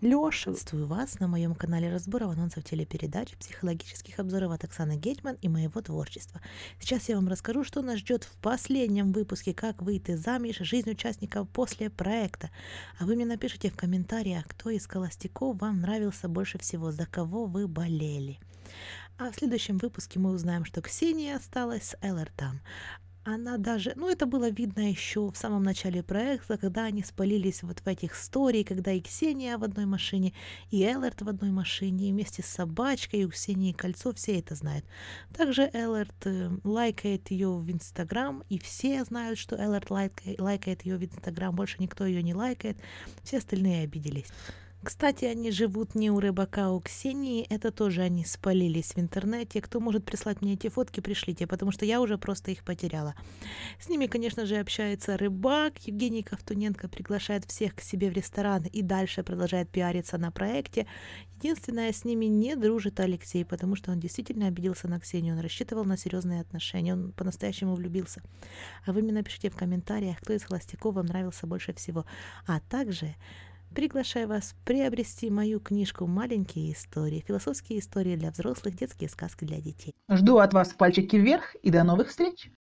Леша. Приветствую вас на моем канале разборов анонсов телепередач, психологических обзоров от Оксаны Гетьман и моего творчества. Сейчас я вам расскажу, что нас ждет в последнем выпуске «Как выйти замуж. Жизнь участников после проекта». А вы мне напишите в комментариях, кто из холостяков вам нравился больше всего, за кого вы болели. А в следующем выпуске мы узнаем, что Ксения осталась с Эллертом, она даже, ну это было видно еще в самом начале проекта, когда они спалились вот в этих историй, когда и Ксения в одной машине, и Эллард в одной машине, и вместе с собачкой, и у Ксении кольцо, все это знают. Также Эллард э, лайкает ее в Инстаграм, и все знают, что Эллард лайкает ее в Инстаграм, больше никто ее не лайкает, все остальные обиделись. Кстати, они живут не у рыбака, а у Ксении. Это тоже они спалились в интернете. Кто может прислать мне эти фотки, пришлите, потому что я уже просто их потеряла. С ними, конечно же, общается рыбак. Евгений Ковтуненко приглашает всех к себе в ресторан и дальше продолжает пиариться на проекте. Единственное, с ними не дружит Алексей, потому что он действительно обиделся на Ксению. Он рассчитывал на серьезные отношения. Он по-настоящему влюбился. А вы мне напишите в комментариях, кто из холостяков вам нравился больше всего. А также Приглашаю вас приобрести мою книжку «Маленькие истории. Философские истории для взрослых, детские сказки для детей». Жду от вас пальчики вверх и до новых встреч!